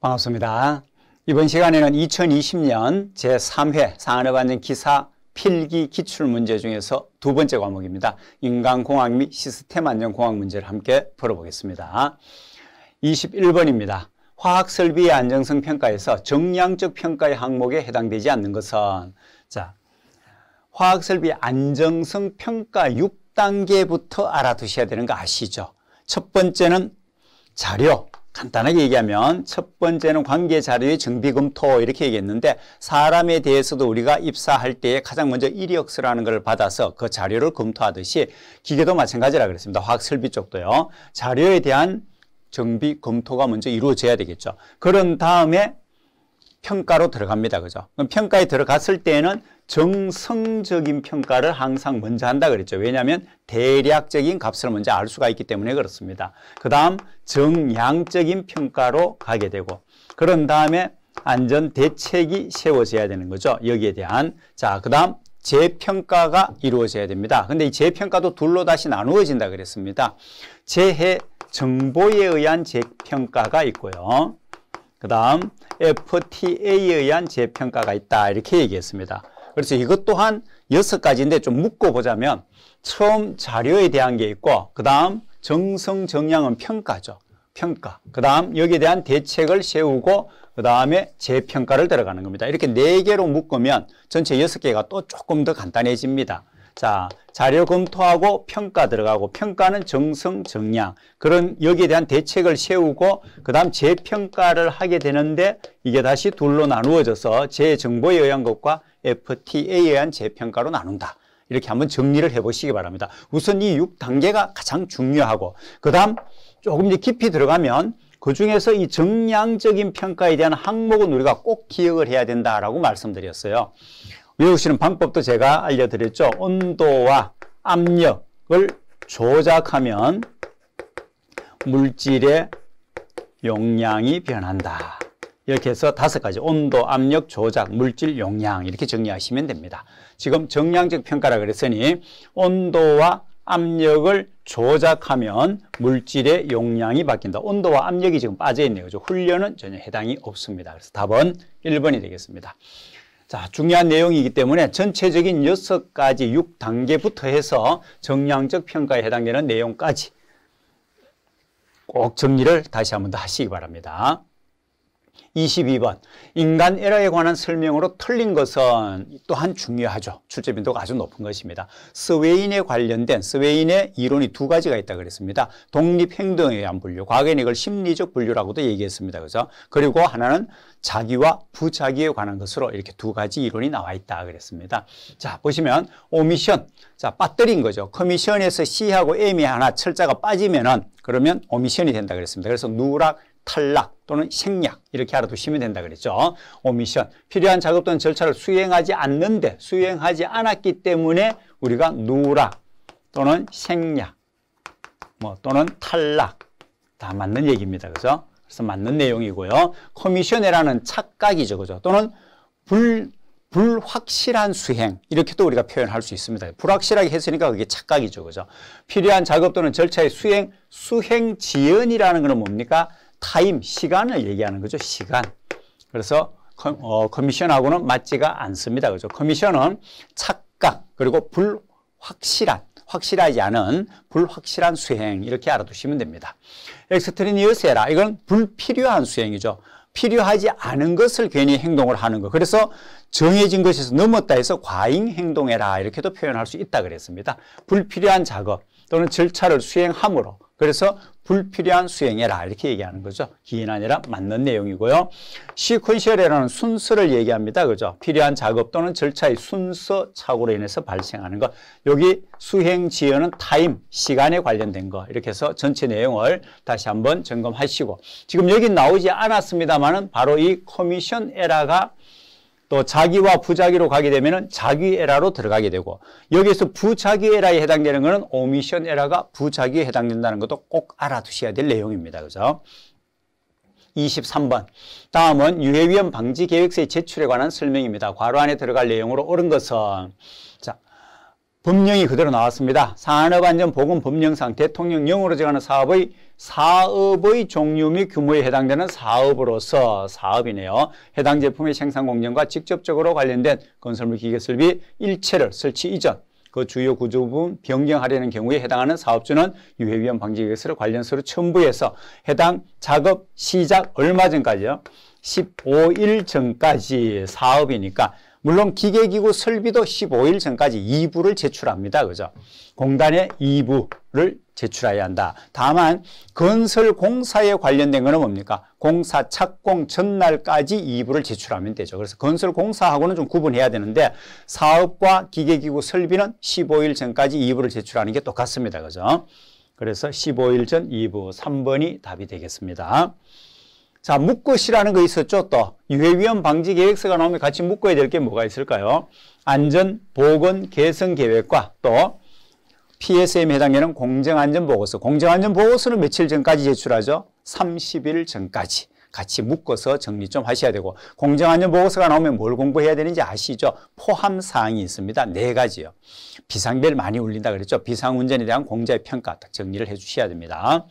반갑습니다. 이번 시간에는 2020년 제3회 산업안전 기사 필기 기출문제 중에서 두 번째 과목입니다. 인간공학 및 시스템안전공학 문제를 함께 풀어보겠습니다. 21번입니다. 화학설비의 안정성 평가에서 정량적 평가의 항목에 해당되지 않는 것은 자 화학설비 안정성 평가 6단계부터 알아두셔야 되는 거 아시죠? 첫 번째는 자료, 간단하게 얘기하면 첫 번째는 관계 자료의 정비 검토 이렇게 얘기했는데 사람에 대해서도 우리가 입사할 때에 가장 먼저 이력서라는 걸 받아서 그 자료를 검토하듯이 기계도 마찬가지라 그랬습니다. 화학 설비 쪽도요. 자료에 대한 정비 검토가 먼저 이루어져야 되겠죠. 그런 다음에 평가로 들어갑니다. 그죠? 그럼 평가에 들어갔을 때에는 정성적인 평가를 항상 먼저 한다 그랬죠. 왜냐하면 대략적인 값을 먼저 알 수가 있기 때문에 그렇습니다. 그 다음 정량적인 평가로 가게 되고 그런 다음에 안전 대책이 세워져야 되는 거죠. 여기에 대한 자, 그 다음 재평가가 이루어져야 됩니다. 근데 이 재평가도 둘로 다시 나누어진다 그랬습니다. 재해 정보에 의한 재평가가 있고요. 그 다음 FTA에 의한 재평가가 있다 이렇게 얘기했습니다. 그래서 이것 또한 여섯 가지인데 좀 묶어 보자면 처음 자료에 대한 게 있고 그 다음 정성 정량은 평가죠. 평가. 그 다음 여기에 대한 대책을 세우고 그 다음에 재평가를 들어가는 겁니다. 이렇게 네 개로 묶으면 전체 여섯 개가 또 조금 더 간단해집니다. 자, 자료 검토하고 평가 들어가고 평가는 정성 정량. 그런 여기에 대한 대책을 세우고 그다음 재평가를 하게 되는데 이게 다시 둘로 나누어져서 재정보에 의한 것과 FTA에 의한 재평가로 나눈다. 이렇게 한번 정리를 해보시기 바랍니다. 우선 이 6단계가 가장 중요하고 그 다음 조금 이제 깊이 들어가면 그 중에서 이 정량적인 평가에 대한 항목은 우리가 꼭 기억을 해야 된다라고 말씀드렸어요. 외우시는 방법도 제가 알려드렸죠. 온도와 압력을 조작하면 물질의 용량이 변한다. 이렇게 해서 다섯 가지 온도, 압력, 조작, 물질, 용량 이렇게 정리하시면 됩니다. 지금 정량적 평가라 그랬으니 온도와 압력을 조작하면 물질의 용량이 바뀐다. 온도와 압력이 지금 빠져 있네요. 그죠? 훈련은 전혀 해당이 없습니다. 그래서 답은 1번이 되겠습니다. 자, 중요한 내용이기 때문에 전체적인 6가지 6단계부터 해서 정량적 평가에 해당되는 내용까지 꼭 정리를 다시 한 번 더 하시기 바랍니다. 22번 인간 에러에 관한 설명으로 틀린 것은 또한 중요하죠. 출제 빈도가 아주 높은 것입니다. 스웨인에 관련된 스웨인의 이론이 두 가지가 있다 고 그랬습니다. 독립행동에 의한 분류, 과거에는 이걸 심리적 분류라고도 얘기했습니다. 그죠? 그리고 하나는 자기와 부자기에 관한 것으로 이렇게 두 가지 이론이 나와 있다 그랬습니다. 자, 보시면 오미션, 자 빠뜨린 거죠. 커미션에서 C하고 M이 하나 철자가 빠지면은 그러면 오미션이 된다 그랬습니다. 그래서 누락 탈락 또는 생략 이렇게 알아두시면 된다 그랬죠. 오미션 필요한 작업 또는 절차를 수행하지 않는데 수행하지 않았기 때문에 우리가 누락 또는 생략 뭐 또는 탈락 다 맞는 얘기입니다. 그죠? 그래서 맞는 내용이고요. 커미션이라는 착각이죠. 그죠? 또는 불 불확실한 수행 이렇게 또 우리가 표현할 수 있습니다. 불확실하게 했으니까 그게 착각이죠. 그죠? 필요한 작업 또는 절차의 수행 수행 지연이라는 것은 뭡니까? 타임, 시간을 얘기하는 거죠. 시간. 그래서 어, 커미션하고는 맞지가 않습니다. 그죠? 커미션은 착각, 그리고 불확실한, 확실하지 않은 불확실한 수행 이렇게 알아두시면 됩니다. 엑스트리니어스에라 이건 불필요한 수행이죠. 필요하지 않은 것을 괜히 행동을 하는 것. 그래서 정해진 것에서 넘었다 해서 과잉 행동해라 이렇게도 표현할 수 있다 그랬습니다. 불필요한 작업 또는 절차를 수행함으로 그래서 불필요한 수행해라 이렇게 얘기하는 거죠. 기인 아니라 맞는 내용이고요. 시퀀셜이라는 순서를 얘기합니다. 그죠? 필요한 작업 또는 절차의 순서 착오로 인해서 발생하는 것. 여기 수행 지연은 타임, 시간에 관련된 거. 이렇게 해서 전체 내용을 다시 한번 점검하시고 지금 여기 나오지 않았습니다만은 바로 이 커미션 에라가 또 자기와 부자기로 가게 되면 자기 에라로 들어가게 되고 여기에서 부자기 에라에 해당되는 것은 오미션 에라가 부자기에 해당된다는 것도 꼭 알아두셔야 될 내용입니다. 그죠? 23번 다음은 유해위험 방지 계획서의 제출에 관한 설명입니다. 괄호 안에 들어갈 내용으로 옳은 것은 자 법령이 그대로 나왔습니다. 산업안전보건법령상 대통령령으로 정하는 사업의 사업의 종류 및 규모에 해당되는 사업으로서 사업이네요. 해당 제품의 생산 공정과 직접적으로 관련된 건설물 기계 설비 일체를 설치 이전 그 주요 구조부분 변경하려는 경우에 해당하는 사업주는 유해위험 방지 기 계획서를 관련서로 첨부해서 해당 작업 시작 얼마 전까지요? 15일 전까지 사업이니까 물론 기계기구 설비도 15일 전까지 2부를 제출합니다. 그죠? 공단에 2부를 제출해야 한다. 다만 건설 공사에 관련된 거는 뭡니까? 공사 착공 전날까지 2부를 제출하면 되죠. 그래서 건설 공사하고는 좀 구분해야 되는데 사업과 기계기구 설비는 15일 전까지 2부를 제출하는 게 똑같습니다. 그죠? 그래서 15일 전 2부 3번이 답이 되겠습니다. 자, 묶으시라는거 있었죠? 또 유해위험 방지 계획서가 나오면 같이 묶어야 될 게 뭐가 있을까요? 안전 보건 개선 계획과 또 PSM에 해당되는 공정안전보고서. 공정안전보고서는 며칠 전까지 제출하죠? 30일 전까지. 같이 묶어서 정리 좀 하셔야 되고 공정안전보고서가 나오면 뭘 공부해야 되는지 아시죠? 포함사항이 있습니다. 네 가지요. 비상벨 많이 울린다 그랬죠? 비상운전에 대한 공자의 평가 딱 정리를 해주셔야 됩니다.